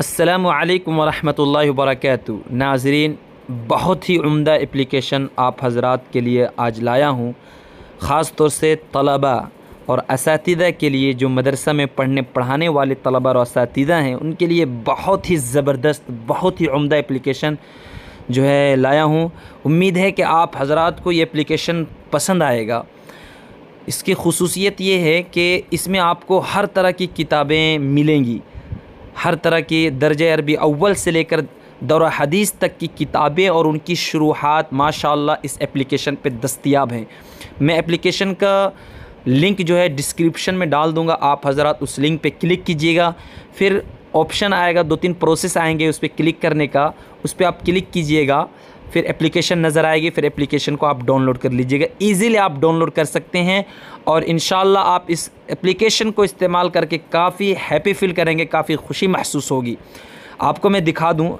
असलकम वरहमल वर्क नाजरीन बहुत ही उम्दा एप्लीकेशन आप हजरात के लिए आज लाया हूँ ख़ास तौर से तलबा और इस के लिए जो मदरसा में पढ़ने पढ़ाने वाले तलबा और इसदा हैं उनके लिए बहुत ही ज़बरदस्त बहुत ही उम्दा एप्लीकेशन जो है लाया हूँ उम्मीद है कि आप हजरात को ये एप्लीकेशन पसंद आएगा इसकी खसूसियत ये है कि इसमें आपको हर तरह की किताबें मिलेंगी हर तरह के दर्ज अरबी अव्वल से लेकर दौरा हदीस तक की किताबें और उनकी शुरुआत माशा इस एप्लीकेशन पर दस्तियाब हैं मैं एप्लीकेशन का लिंक जो है डिस्क्रिप्शन में डाल दूँगा आप हज़रा उस लिंक पे क्लिक कीजिएगा फिर ऑप्शन आएगा दो तीन प्रोसेस आएंगे उस पर क्लिक करने का उस पर आप क्लिक कीजिएगा फिर एप्लीकेशन नज़र आएगी फिर एप्लीकेशन को आप डाउनलोड कर लीजिएगा ईज़िली आप डाउनलोड कर सकते हैं और इन आप इस एप्लीकेशन को इस्तेमाल करके काफ़ी हैप्पी फील करेंगे काफ़ी खुशी महसूस होगी आपको मैं दिखा दूँ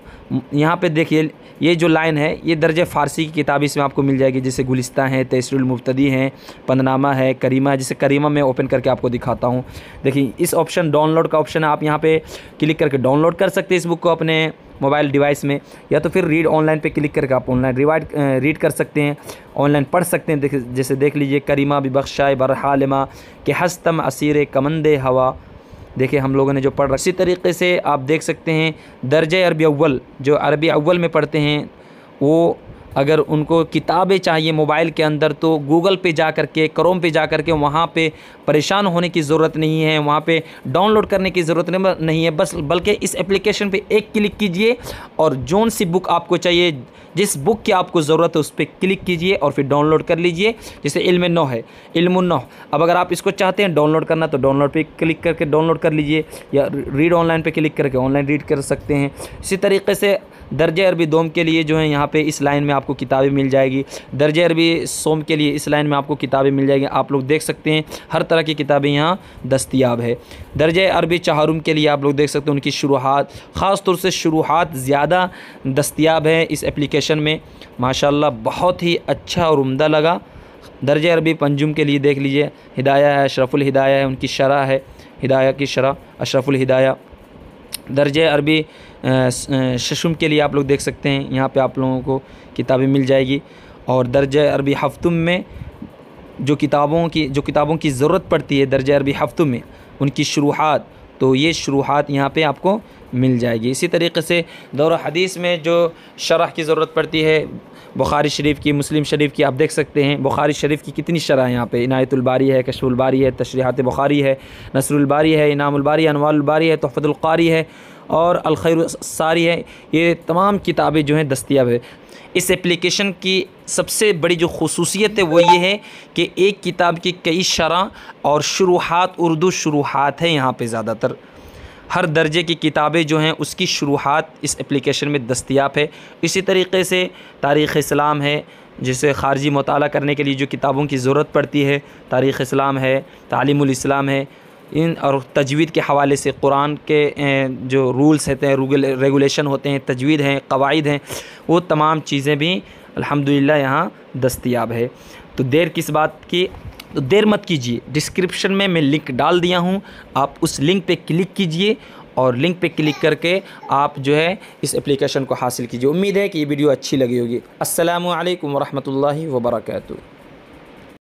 यहाँ पे देखिए ये जो लाइन है ये दर्ज फ़ारसी की किताब इसमें आपको मिल जाएगी जैसे गुलिस्ता है तैसरुल हैं पंदनामा है करीमा है जैसे करीमा मैं ओपन करके आपको दिखाता हूँ देखिए इस ऑप्शन डाउनलोड का ऑप्शन आप यहाँ पे क्लिक करके डाउनलोड कर सकते हैं इस बुक को अपने मोबाइल डिवाइस में या तो फिर रीड ऑनलाइन पे क्लिक करके आप ऑनलाइन रिवाइड रीड कर सकते हैं ऑनलाइन पढ़ सकते हैं जैसे देख लीजिए करीमा बख्शाए बरहालमा के हस्तम असीर कमंदे हवा देखिए हम लोगों ने जो पढ़ इसी तरीके से आप देख सकते हैं दर्ज अरबी अव्वल जो अरबी अव्वल में पढ़ते हैं वो अगर उनको किताबें चाहिए मोबाइल के अंदर तो गूगल पे जा कर के क्रोम पे जा कर के वहाँ पे परेशान होने की ज़रूरत नहीं है वहाँ पे डाउनलोड करने की ज़रूरत नहीं है बस बल्कि इस एप्लीकेशन पे एक क्लिक कीजिए और जोन सी बुक आपको चाहिए जिस बुक की आपको ज़रूरत है उस पर क्लिक कीजिए और फिर डाउनलोड कर लीजिए जैसे इल्म नौ है इल्म नौ अब अगर आप इसको चाहते हैं डाउनलोड करना तो डाउनलोड पर क्लिक करके डाउनलोड कर लीजिए या रीड ऑनलाइन पर क्लिक करके ऑनलाइन रीड कर सकते हैं इसी तरीके से दर्ज अरबी दोम के लिए जो है यहाँ पर इस लाइन में आप आपको किताबें मिल जाएगी दर्ज अरबी सोम के लिए इस लाइन में आपको किताबें मिल जाएगी आप लोग देख सकते हैं हर तरह की किताबें यहाँ दस्तियाब है दर्ज अरबी चाहरुम के लिए आप लोग देख सकते हैं उनकी शुरुआत ख़ास तौर से शुरुआत ज़्यादा दस्तियाब है इस एप्लीकेशन में माशाला बहुत ही अच्छा और उमदा लगा दर्ज अरबी पंजुम के लिए देख लीजिए हिदाया है अशरफुल हिदाया है उनकी शरह है हिदाया की शरह अशरफुल हिदाया दर्ज अरबी शशुम के लिए आप लोग देख सकते हैं यहाँ पे आप लोगों को किताबें मिल जाएगी और दर्ज अरबी हफ्तुम में जो किताबों की जो किताबों की ज़रूरत पड़ती है दर्ज अरबी हफ्तुम में उनकी शुरुआत तो ये शुरुआत यहाँ पे आपको मिल जाएगी इसी तरीके से दौर हदीस में जो शरह की ज़रूरत पड़ती है बुखारी शरीफ की मुस्लिम शरीफ की आप देख सकते हैं बुखारी शरीफ की कितनी शरह यहाँ पे इनायतुलबारी है कशुलबारी है तशरीहत बुखारी है नसरुलबारी है इनामुलबारी अनवालबारी है तोहफ़तुल्कारी है और अलखैर सारी है ये तमाम किताबें जो हैं दस्तियाब है इस एप्लीकेशन की सबसे बड़ी जो खसूसियत है वो ये है कि एक किताब की कई शरह और शुरुआत उर्दू शुरुआत है यहाँ पे ज़्यादातर हर दर्जे की किताबें जो हैं उसकी शुरुआत इस एप्लीकेशन में दस्तियाब है इसी तरीके से तारीख़ इस्लाम है जिसे ख़ारजी मताल करने के लिए जो किताबों की ज़रूरत पड़ती है तारीख़ इस्लाम है तालीम इस्लाम है इन और तजवीद के हवाले से कुरान के जो रूल्स होते हैं रेगुलेशन होते हैं तजवीद हैं कवायद हैं वो तमाम चीज़ें भी अल्हम्दुलिल्लाह यहाँ दस्तियाब है तो देर किस बात की तो देर मत कीजिए डिस्क्रिप्शन में मैं लिंक डाल दिया हूँ आप उस लिंक पे क्लिक कीजिए और लिंक पे क्लिक करके आप जो है इस एप्लीकेशन को हासिल कीजिए उम्मीद है कि ये वीडियो अच्छी लगी होगी असलकम वरहमल वर्का